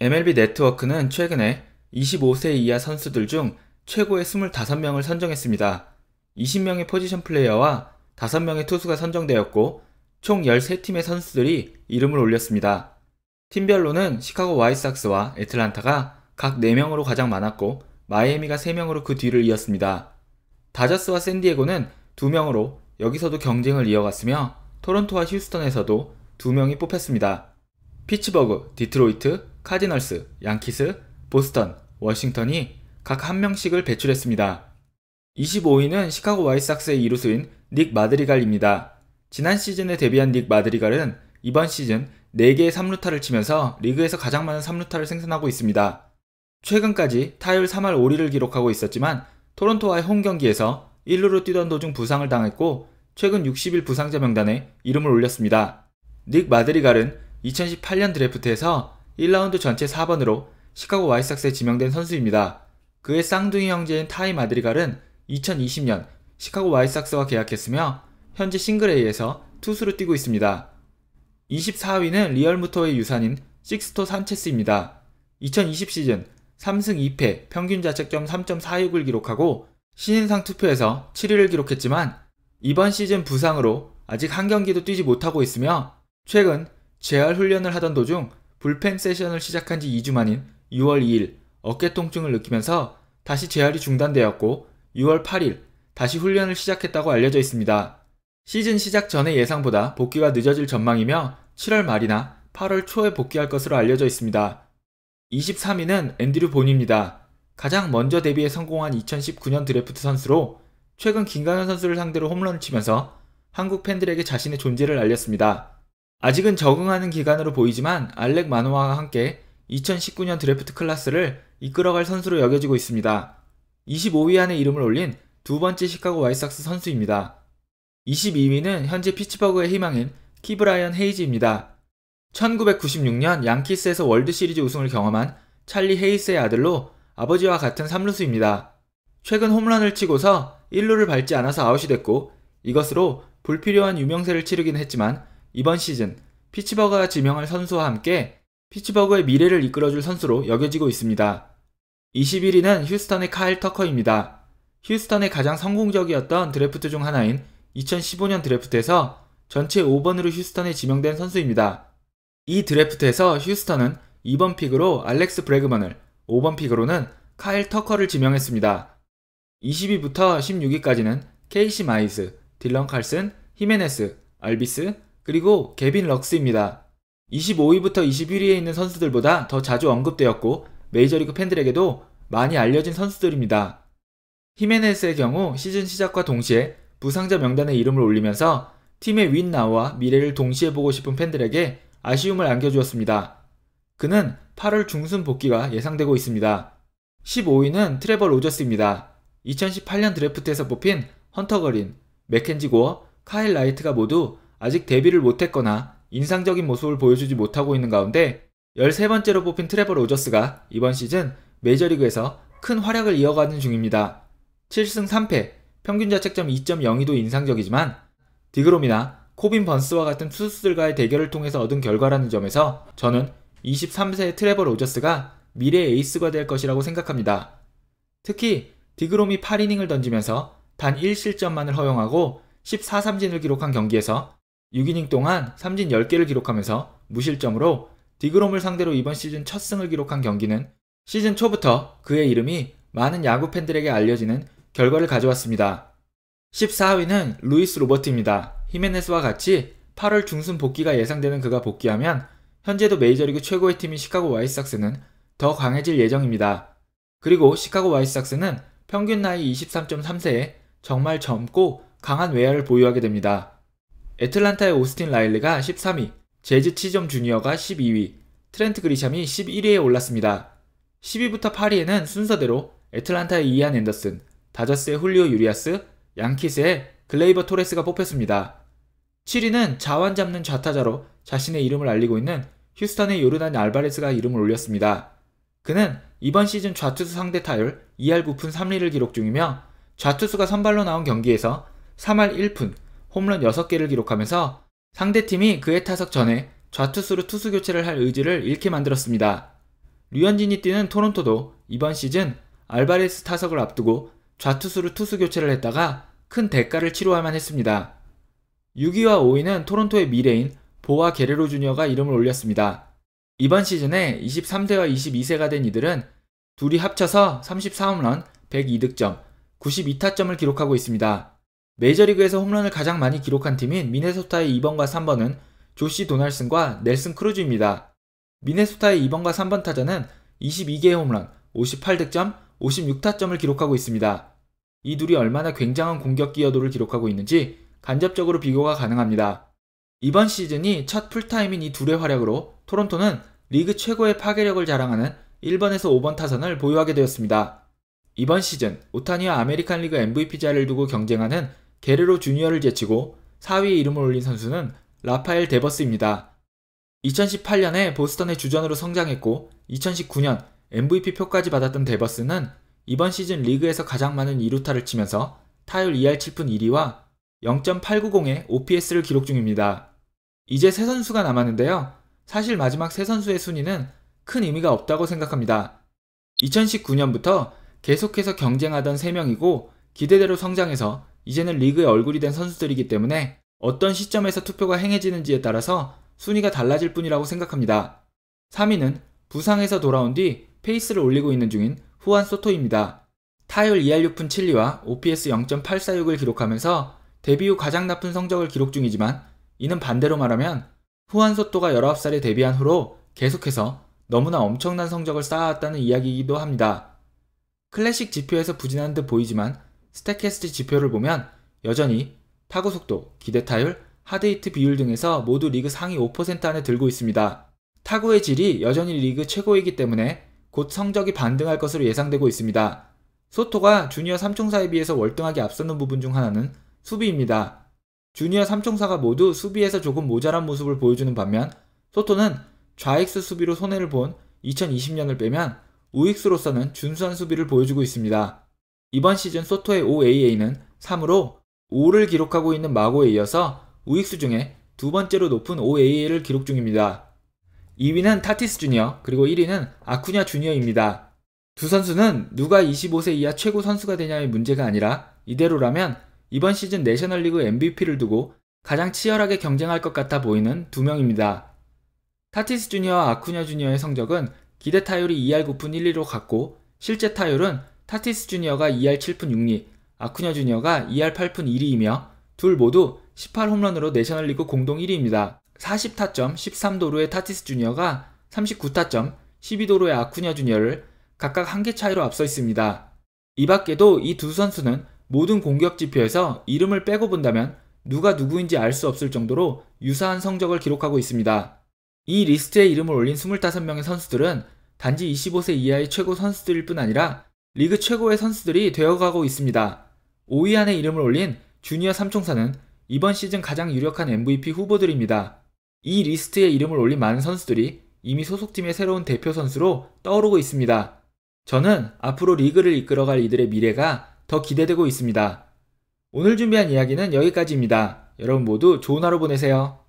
MLB 네트워크는 최근에 25세 이하 선수들 중 최고의 25명을 선정했습니다. 20명의 포지션 플레이어와 5명의 투수가 선정되었고 총 13팀의 선수들이 이름을 올렸습니다. 팀별로는 시카고 와이삭스와 애틀란타가 각 4명으로 가장 많았고 마이애미가 3명으로 그 뒤를 이었습니다. 다저스와 샌디에고는 2명으로 여기서도 경쟁을 이어갔으며 토론토와 휴스턴에서도 2명이 뽑혔습니다. 피츠버그, 디트로이트, 카디널스, 양키스, 보스턴, 워싱턴이 각 한 명씩을 배출했습니다. 25위는 시카고 와이삭스의 이루수인 닉 마드리갈입니다. 지난 시즌에 데뷔한 닉 마드리갈은 이번 시즌 4개의 3루타를 치면서 리그에서 가장 많은 3루타를 생산하고 있습니다. 최근까지 타율 3할 5리를 기록하고 있었지만 토론토와의 홈 경기에서 1루로 뛰던 도중 부상을 당했고 최근 60일 부상자 명단에 이름을 올렸습니다. 닉 마드리갈은 2018년 드래프트에서 1라운드 전체 4번으로 시카고 와이삭스에 지명된 선수입니다. 그의 쌍둥이 형제인 타이 마드리갈은 2020년 시카고 와이삭스와 계약했으며 현재 싱글A에서 투수로 뛰고 있습니다. 24위는 리얼무토의 유산인 식스토 산체스입니다. 2020 시즌 3승 2패 평균 자책점 3.46을 기록하고 신인상 투표에서 7위를 기록했지만 이번 시즌 부상으로 아직 한 경기도 뛰지 못하고 있으며 최근 재활 훈련을 하던 도중 불펜 세션을 시작한 지 2주 만인 6월 2일 어깨 통증을 느끼면서 다시 재활이 중단되었고 6월 8일 다시 훈련을 시작했다고 알려져 있습니다. 시즌 시작 전의 예상보다 복귀가 늦어질 전망이며 7월 말이나 8월 초에 복귀할 것으로 알려져 있습니다. 23위는 앤드류 본입니다. 가장 먼저 데뷔에 성공한 2019년 드래프트 선수로 최근 김가현 선수를 상대로 홈런을 치면서 한국 팬들에게 자신의 존재를 알렸습니다. 아직은 적응하는 기간으로 보이지만 알렉 마노아와 함께 2019년 드래프트 클라스를 이끌어갈 선수로 여겨지고 있습니다. 25위 안에 이름을 올린 두 번째 시카고 와이삭스 선수입니다. 22위는 현재 피츠버그의 희망인 키브라이언 헤이지입니다 1996년 양키스에서 월드시리즈 우승을 경험한 찰리 헤이스의 아들로 아버지와 같은 3루수입니다. 최근 홈런을 치고서 1루를 밟지 않아서 아웃이 됐고 이것으로 불필요한 유명세를 치르긴 했지만 이번 시즌 피츠버그가 지명할 선수와 함께 피츠버그의 미래를 이끌어줄 선수로 여겨지고 있습니다. 21위는 휴스턴의 카일 터커입니다. 휴스턴의 가장 성공적이었던 드래프트 중 하나인 2015년 드래프트에서 전체 5번으로 휴스턴에 지명된 선수입니다. 이 드래프트에서 휴스턴은 2번 픽으로 알렉스 브래그먼을 5번 픽으로는 카일 터커를 지명했습니다. 20위부터 16위까지는 케이시 마이스, 딜런 칼슨, 히메네스, 알비스, 그리고 개빈 럭스입니다. 25위부터 21위에 있는 선수들보다 더 자주 언급되었고 메이저리그 팬들에게도 많이 알려진 선수들입니다. 히메네스의 경우 시즌 시작과 동시에 부상자 명단에 이름을 올리면서 팀의 윈나와 미래를 동시에 보고 싶은 팬들에게 아쉬움을 안겨주었습니다. 그는 8월 중순 복귀가 예상되고 있습니다. 15위는 트레버 로저스입니다. 2018년 드래프트에서 뽑힌 헌터 거린, 맥켄지 고어, 카일 라이트가 모두 아직 데뷔를 못했거나 인상적인 모습을 보여주지 못하고 있는 가운데 13번째로 뽑힌 트레버 로저스가 이번 시즌 메이저리그에서 큰 활약을 이어가는 중입니다. 7승 3패, 평균 자책점 2.02도 인상적이지만 디그롬이나 코빈 번스와 같은 투수들과의 대결을 통해서 얻은 결과라는 점에서 저는 23세의 트레버 로저스가 미래의 에이스가 될 것이라고 생각합니다. 특히 디그롬이 8이닝을 던지면서 단 1실점만을 허용하고 14삼진을 기록한 경기에서 6이닝 동안 삼진 10개를 기록하면서 무실점으로 디그롬을 상대로 이번 시즌 첫 승을 기록한 경기는 시즌 초부터 그의 이름이 많은 야구 팬들에게 알려지는 결과를 가져왔습니다. 14위는 루이스 로버트입니다. 히메네스와 같이 8월 중순 복귀가 예상되는 그가 복귀하면 현재도 메이저리그 최고의 팀인 시카고 와이삭스는 더 강해질 예정입니다. 그리고 시카고 와이삭스는 평균 나이 23.3세에 정말 젊고 강한 외야를 보유하게 됩니다. 애틀란타의 오스틴 라일리가 13위, 제즈 치점 주니어가 12위, 트렌트 그리샴이 11위에 올랐습니다. 10위부터 8위에는 순서대로 애틀란타의 이안 앤더슨, 다저스의 훌리오 유리아스, 양키스의 글레이버 토레스가 뽑혔습니다. 7위는 자완 잡는 좌타자로 자신의 이름을 알리고 있는 휴스턴의 요르단 알바레스가 이름을 올렸습니다. 그는 이번 시즌 좌투수 상대 타율 2할 9푼 3리를 기록 중이며 좌투수가 선발로 나온 경기에서 3할 1푼, 홈런 6개를 기록하면서 상대팀이 그의 타석 전에 좌투수로 투수 교체를 할 의지를 잃게 만들었습니다. 류현진이 뛰는 토론토도 이번 시즌 알바레스 타석을 앞두고 좌투수로 투수 교체를 했다가 큰 대가를 치루야만 했습니다. 6위와 5위는 토론토의 미래인 보와 게레로 주니어가 이름을 올렸습니다. 이번 시즌에 23세와 22세가 된 이들은 둘이 합쳐서 34홈런, 102득점, 92타점을 기록하고 있습니다. 메이저리그에서 홈런을 가장 많이 기록한 팀인 미네소타의 2번과 3번은 조시 도널슨과 넬슨 크루즈입니다. 미네소타의 2번과 3번 타자는 22개의 홈런, 58득점, 56타점을 기록하고 있습니다. 이 둘이 얼마나 굉장한 공격 기여도를 기록하고 있는지 간접적으로 비교가 가능합니다. 이번 시즌이 첫 풀타임인 이 둘의 활약으로 토론토는 리그 최고의 파괴력을 자랑하는 1번에서 5번 타선을 보유하게 되었습니다. 이번 시즌 오타니와 아메리칸 리그 MVP자를 두고 경쟁하는 게레로 주니어를 제치고 4위에 이름을 올린 선수는 라파엘 데버스입니다. 2018년에 보스턴의 주전으로 성장했고 2019년 MVP 표까지 받았던 데버스는 이번 시즌 리그에서 가장 많은 2루타를 치면서 타율 2할 7푼 1위와 0.890의 OPS를 기록 중입니다. 이제 세 선수가 남았는데요. 사실 마지막 세 선수의 순위는 큰 의미가 없다고 생각합니다. 2019년부터 계속해서 경쟁하던 3명이고 기대대로 성장해서 이제는 리그의 얼굴이 된 선수들이기 때문에 어떤 시점에서 투표가 행해지는지에 따라서 순위가 달라질 뿐이라고 생각합니다. 3위는 부상에서 돌아온 뒤 페이스를 올리고 있는 중인 후안 소토입니다. 타율 2할 6푼 7리와 OPS 0.846을 기록하면서 데뷔 후 가장 나쁜 성적을 기록 중이지만 이는 반대로 말하면 후안 소토가 19살에 데뷔한 후로 계속해서 너무나 엄청난 성적을 쌓아왔다는 이야기이기도 합니다. 클래식 지표에서 부진한 듯 보이지만 스타캐스트 지표를 보면 여전히 타구 속도, 기대 타율, 하드히트 비율 등에서 모두 리그 상위 5% 안에 들고 있습니다. 타구의 질이 여전히 리그 최고이기 때문에 곧 성적이 반등할 것으로 예상되고 있습니다. 소토가 주니어 3총사에 비해서 월등하게 앞서는 부분 중 하나는 수비입니다. 주니어 3총사가 모두 수비에서 조금 모자란 모습을 보여주는 반면 소토는 좌익수 수비로 손해를 본 2020년을 빼면 우익수로서는 준수한 수비를 보여주고 있습니다. 이번 시즌 소토의 OAA는 3으로 5를 기록하고 있는 마고에 이어서 우익수 중에 두 번째로 높은 OAA를 기록 중입니다. 2위는 타티스 주니어, 그리고 1위는 아쿠냐 주니어입니다. 두 선수는 누가 25세 이하 최고 선수가 되냐의 문제가 아니라 이대로라면 이번 시즌 내셔널리그 MVP를 두고 가장 치열하게 경쟁할 것 같아 보이는 두 명입니다. 타티스 주니어와 아쿠냐 주니어의 성적은 기대 타율이 2할 9푼 1리로 갔고 실제 타율은 타티스 주니어가 2할 7푼 6리, 아쿠냐 주니어가 2할 8푼 1리이며 둘 모두 18홈런으로 내셔널리그 공동 1위입니다. 40타점 1 3도로의 타티스 주니어가 39타점 1 2도로의 아쿠냐 주니어를 각각 한 개 차이로 앞서 있습니다. 이 밖에도 이 두 선수는 모든 공격 지표에서 이름을 빼고 본다면 누가 누구인지 알 수 없을 정도로 유사한 성적을 기록하고 있습니다. 이 리스트에 이름을 올린 25명의 선수들은 단지 25세 이하의 최고 선수들일 뿐 아니라 리그 최고의 선수들이 되어가고 있습니다. 5위 안에 이름을 올린 주니어 삼총사는 이번 시즌 가장 유력한 MVP 후보들입니다. 이 리스트에 이름을 올린 많은 선수들이 이미 소속팀의 새로운 대표 선수로 떠오르고 있습니다. 저는 앞으로 리그를 이끌어갈 이들의 미래가 더 기대되고 있습니다. 오늘 준비한 이야기는 여기까지입니다. 여러분 모두 좋은 하루 보내세요.